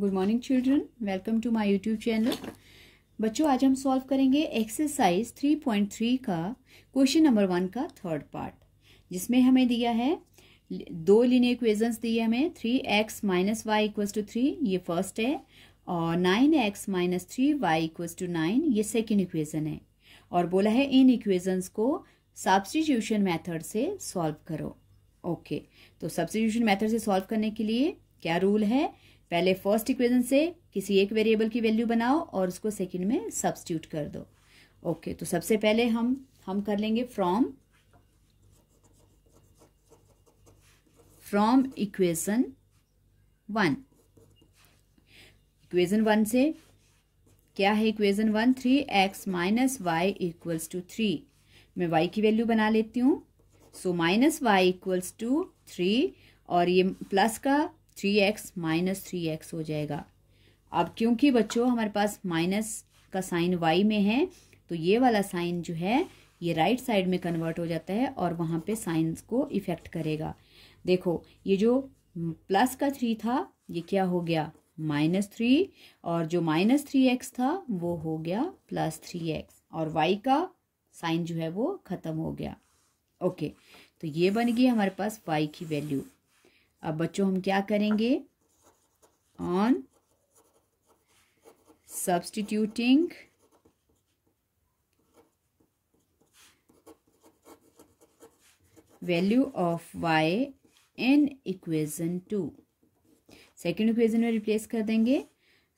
Good morning children welcome to my YouTube channel बच्चों आज हम सॉल्व करेंगे एक्सरसाइज 3.3 का क्वेश्चन नंबर वन का थर्ड पार्ट जिसमें हमें दिया है दो लीनियर इक्वेशंस दिए हमें three X minus Y equals to three ये फर्स्ट है और nine X minus three Y equals to nine ये सेकेंड इक्वेजन है और बोला है इन इक्वेजन्स को सब्सटीट्यूशन मैथड से सॉल्व करो ओके okay. तो सब्सटीट्यूशन मैथड से सॉल्व करने के लिए क्या रूल है पहले फर्स्ट इक्वेशन से किसी एक वेरिएबल की वैल्यू बनाओ और उसको सेकंड में सब्सट्यूट कर दो ओके okay, तो सबसे पहले हम हम कर लेंगे from from equation one equation one से क्या है equation one three X minus Y equals to three मैं वाई की वैल्यू बना लेती हूँ so minus Y equals to three और ये प्लस का three X minus three X हो जाएगा अब क्योंकि बच्चों हमारे पास माइनस का साइन वाई में है तो ये वाला साइन जो है ये राइट साइड में कन्वर्ट हो जाता है और वहाँ पे साइंस को इफ़ेक्ट करेगा देखो ये जो प्लस का थ्री था ये क्या हो गया माइनस थ्री और जो माइनस थ्री एक्स था वो हो गया प्लस थ्री एक्स और वाई का साइन जो है वो ख़त्म हो गया ओके तो ये बन गई हमारे पास वाई की वैल्यू अब बच्चों हम क्या करेंगे on substituting value of y in equation two second equation में रिप्लेस कर देंगे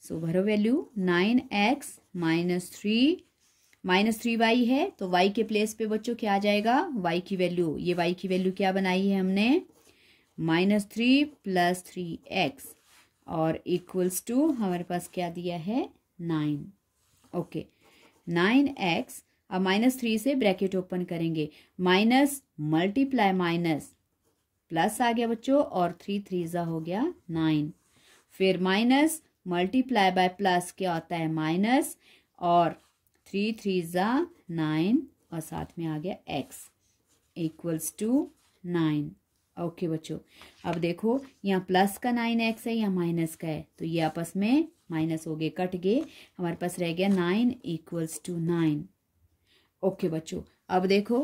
so भरो value nine X minus three minus three Y है तो y के प्लेस पे बच्चों क्या आ जाएगा y की वैल्यू ये y की वैल्यू क्या बनाई है हमने minus three plus three X और इक्वल्स टू हमारे पास क्या दिया है नाइन ओके नाइन एक्स अब माइनस थ्री से ब्रैकेट ओपन करेंगे माइनस मल्टीप्लाई माइनस प्लस आ गया बच्चों और थ्री थ्री ज़ा हो गया नाइन फिर माइनस मल्टीप्लाई बाय प्लस क्या होता है माइनस और थ्री थ्री ज़ा नाइन और साथ में आ गया X equals to nine okay बच्चों अब देखो यहाँ प्लस का नाइन एक्स है या माइनस का है तो ये आपस में माइनस हो गए कट गए हमारे पास रह गया nine equals to nine okay बच्चों अब देखो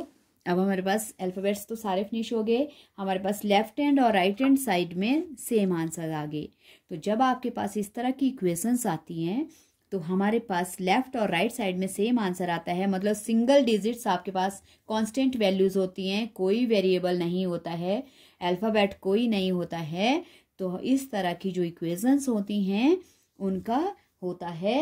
अब हमारे पास अल्फ़ाबेट्स तो सारे फिनिश हो गए हमारे पास लेफ्ट हैंड और राइट हैंड साइड में सेम आंसर आ गए तो जब आपके पास इस तरह की इक्वेशंस आती हैं तो हमारे पास लेफ्ट और राइट right साइड में सेम आंसर आता है मतलब सिंगल डिजिट्स आपके पास कांस्टेंट वैल्यूज़ होती हैं कोई वेरिएबल नहीं होता है अल्फ़ाबेट कोई नहीं होता है तो इस तरह की जो इक्वेशंस होती हैं उनका होता है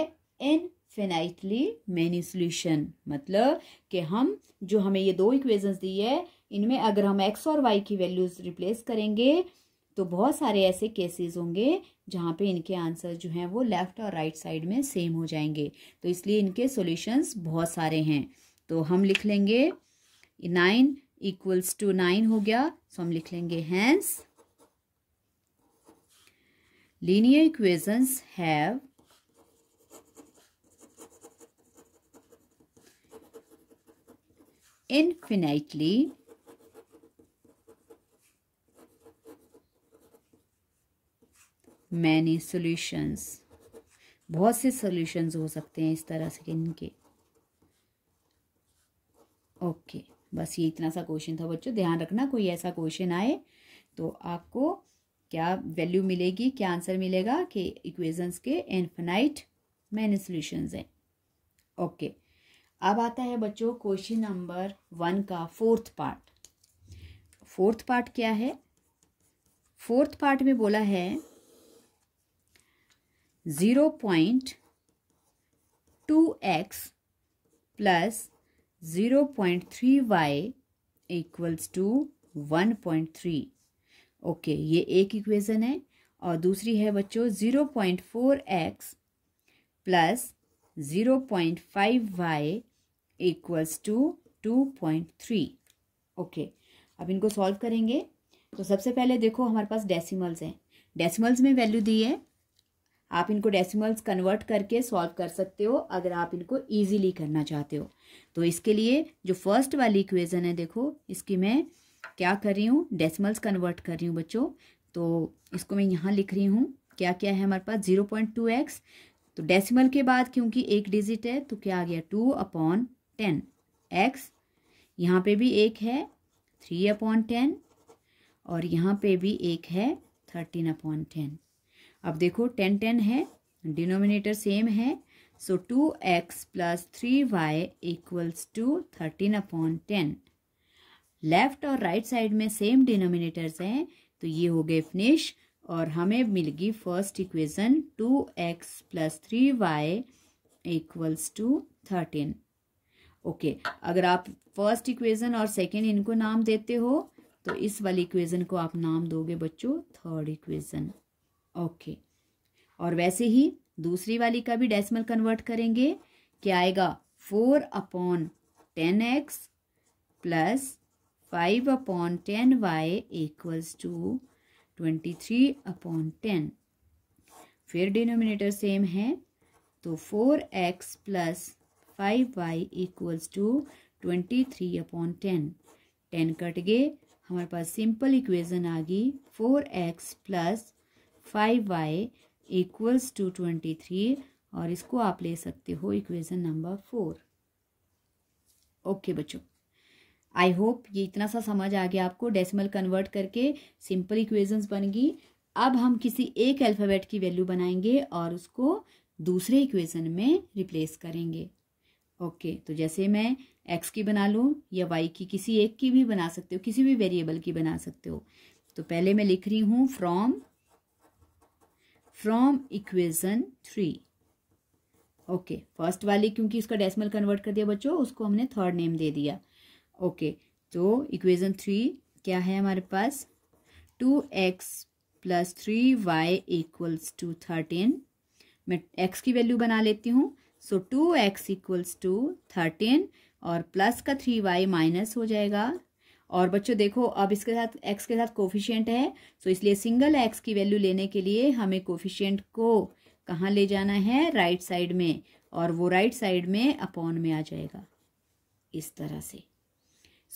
इनफिनाइटली मैनी सोल्यूशन मतलब कि हम जो हमें ये दो इक्वेशंस दी है इनमें अगर हम एक्स और वाई की वैल्यूज़ रिप्लेस करेंगे तो बहुत सारे ऐसे केसेस होंगे जहाँ पे इनके आंसर जो हैं वो लेफ़्ट और राइट right साइड में सेम हो जाएंगे तो इसलिए इनके सॉल्यूशंस बहुत सारे हैं तो हम लिख लेंगे नाइन इक्वल्स टू नाइन हो गया सो तो हम लिख लेंगे hence linear equations have infinitely many solutions बहुत से सोल्यूशंस हो सकते हैं इस तरह से इनके ओके okay, बस ये इतना सा क्वेश्चन था बच्चों ध्यान रखना कोई ऐसा क्वेश्चन आए तो आपको क्या वैल्यू मिलेगी क्या आंसर मिलेगा कि इक्वेशंस के इनफिनाइट मैनी सोल्यूशंस हैं ओके अब आता है बच्चों क्वेश्चन नंबर वन का फोर्थ पार्ट फोर्थ पार्ट क्या है फोर्थ पार्ट में बोला है zero point two x plus zero point three Y equals to one point three okay ये एक इक्वेशन है और दूसरी है बच्चों zero point four x plus zero point five Y equals to two point three okay अब इनको solve करेंगे तो सबसे पहले देखो हमारे पास डेसिमल्स हैं डेसिमल्स में वैल्यू दी है आप इनको डेसिमल्स कन्वर्ट करके सॉल्व कर सकते हो अगर आप इनको ईजिली करना चाहते हो तो इसके लिए जो फर्स्ट वाली इक्वेज़न है देखो इसकी मैं क्या कर रही हूँ डेसिमल्स कन्वर्ट कर रही हूँ बच्चों तो इसको मैं यहाँ लिख रही हूँ क्या क्या है हमारे पास ज़ीरो पॉइंट टू एक्स तो डेसिमल के बाद क्योंकि एक डिजिट है तो क्या आ गया टू अपॉन टेन एक्स यहाँ पे भी एक है थ्री अपॉन टेन और यहाँ पे भी एक है थर्टीन अपॉन टेन अब देखो टेन टेन है डिनोमिनेटर सेम है so two x plus three Y equals to thirteen upon ten left और राइट right साइड में सेम डिनोमिनेटर्स हैं तो ये हो गए फिनिश और हमें मिलगी first equation two x plus three Y equals to thirteen okay अगर आप फर्स्ट इक्वेशन और सेकेंड इनको नाम देते हो तो इस वाली इक्वेशन को आप नाम दोगे बच्चों थर्ड इक्वेशन ओके और वैसे ही दूसरी वाली का भी डेसिमल कन्वर्ट करेंगे क्या आएगा four upon ten x plus five upon ten y equals to twenty three upon ten फिर डिनोमिनेटर सेम है तो four x plus five Y equals to twenty three upon ten ten cut गए हमारे पास simple equation आ गई four x plus five Y equals to twenty three और इसको आप ले सकते हो इक्वेशन नंबर फोर ओके बच्चों आई होप ये इतना सा समझ आ गया आपको डेसिमल कन्वर्ट करके सिंपल इक्वेशंस बन गई अब हम किसी एक अल्फ़ाबेट की वैल्यू बनाएंगे और उसको दूसरे इक्वेशन में रिप्लेस करेंगे ओके okay, तो जैसे मैं एक्स की बना लूँ या वाई की किसी एक की भी बना सकते हो किसी भी वेरिएबल की बना सकते हो तो पहले मैं लिख रही हूँ from from equation three okay first वाले क्योंकि उसका डेसिमल कन्वर्ट कर दिया बच्चों उसको हमने थर्ड नेम दे दिया ओके okay, तो इक्वेशन थ्री क्या है हमारे पास two x plus three Y equals to thirteen मैं एक्स की वैल्यू बना लेती हूँ so two x equals to thirteen और प्लस का थ्री वाई माइनस हो जाएगा और बच्चों देखो अब इसके साथ एक्स के साथ कोफिशियंट है सो इसलिए सिंगल एक्स की वैल्यू लेने के लिए हमें कोफिशियंट को कहाँ ले जाना है राइट right साइड में और वो राइट right साइड में अपॉन में आ जाएगा इस तरह से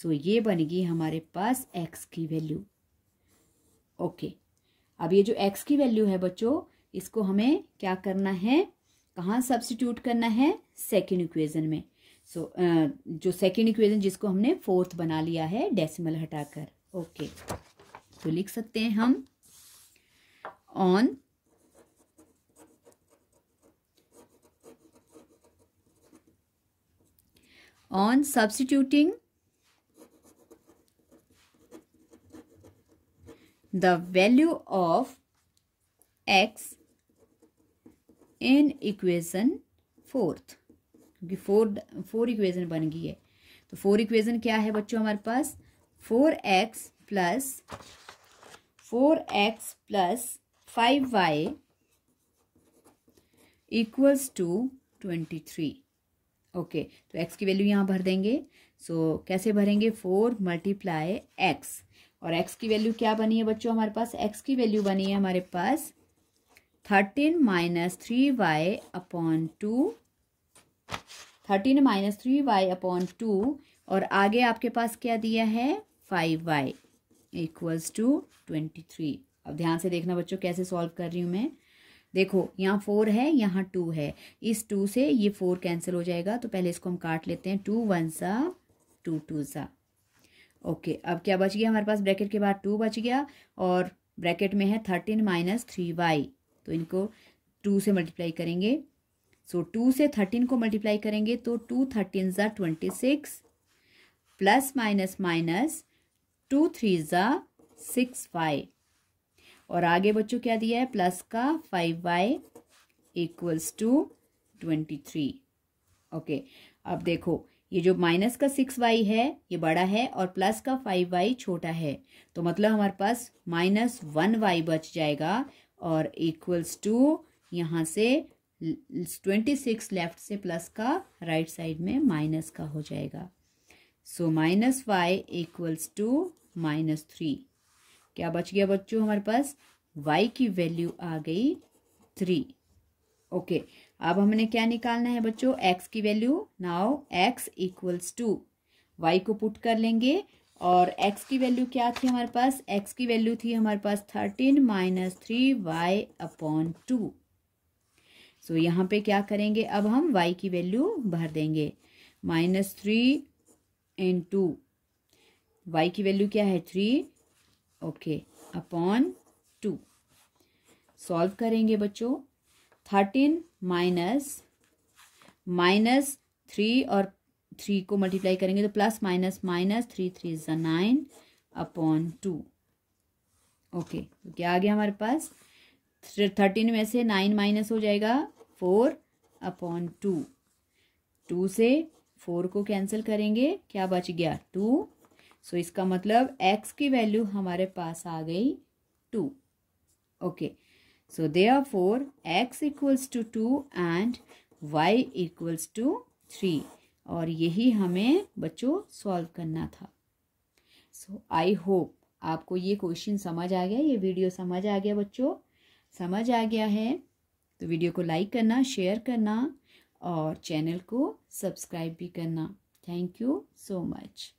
सो so, ये बनेगी हमारे पास एक्स की वैल्यू ओके okay. अब ये जो एक्स की वैल्यू है बच्चों इसको हमें क्या करना है कहाँ सब्सिट्यूट करना है सेकेंड इक्वेजन में सो so, uh, जो सेकेंड इक्वेजन जिसको हमने फोर्थ बना लिया है डेसिमल हटाकर ओके okay. तो लिख सकते हैं हम on on substituting the value of x in equation fourth क्योंकि फोर फोर इक्वेजन बन गई है तो फोर इक्वेजन क्या है बच्चों हमारे पास four x plus four x plus five Y equals to twenty three okay तो एक्स की वैल्यू यहाँ भर देंगे सो so, कैसे भरेंगे फोर मल्टीप्लाई एक्स और एक्स की वैल्यू क्या बनी है बच्चों हमारे पास एक्स की वैल्यू बनी है हमारे पास thirteen minus three y upon two thirteen minus three y upon two और आगे आपके पास क्या दिया है five Y equals to twenty three अब ध्यान से देखना बच्चों कैसे सॉल्व कर रही हूँ मैं देखो यहाँ फोर है यहाँ टू है इस टू से ये फोर कैंसिल हो जाएगा तो पहले इसको हम काट लेते हैं टू वन सा टू टू सा ओके अब क्या बच गया हमारे पास ब्रैकेट के बाद टू बच गया और ब्रैकेट में है थर्टीन माइनस थ्री वाई तो इनको टू से मल्टीप्लाई करेंगे सो टू से थर्टीन को मल्टीप्लाई करेंगे तो टू थर्टीन ज़ा twenty six plus minus minus two three ज़ा सिक्स वाई और आगे बच्चों क्या दिया है प्लस का five Y equals to twenty three okay अब देखो ये जो माइनस का सिक्स वाई है ये बड़ा है और प्लस का फाइव वाई छोटा है तो मतलब हमारे पास माइनस वन वाई बच जाएगा और इक्वल्स टू यहाँ से ट्वेंटी सिक्स लेफ्ट से प्लस का राइट right साइड में माइनस का हो जाएगा so minus Y equals to minus three क्या बच गया बच्चों हमारे पास वाई की वैल्यू आ गई थ्री ओके okay, अब हमने क्या निकालना है बच्चों एक्स की value now x equals to y को पुट कर लेंगे और एक्स की वैल्यू क्या थी हमारे पास एक्स की वैल्यू थी हमारे पास thirteen minus three y upon two so so, यहाँ पे क्या करेंगे अब हम y की वैल्यू भर देंगे minus three into two की वैल्यू क्या है three okay upon two solve करेंगे बच्चों थर्टीन माइनस माइनस थ्री और थ्री को मल्टीप्लाई करेंगे तो plus minus minus three three is nine upon two okay क्या आ गया हमारे पास थर्टीन में से नाइन माइनस हो जाएगा फोर अपॉन टू टू से फोर को कैंसिल करेंगे क्या बच गया टू सो so, इसका मतलब एक्स की वैल्यू हमारे पास आ गई two okay so they are four x equals to two and y equals to three और यही हमें बच्चों सॉल्व करना था सो आई होप आपको ये क्वेश्चन समझ आ गया ये वीडियो समझ आ गया बच्चों समझ आ गया है तो वीडियो को लाइक करना शेयर करना और चैनल को सब्सक्राइब भी करना थैंक यू सो मच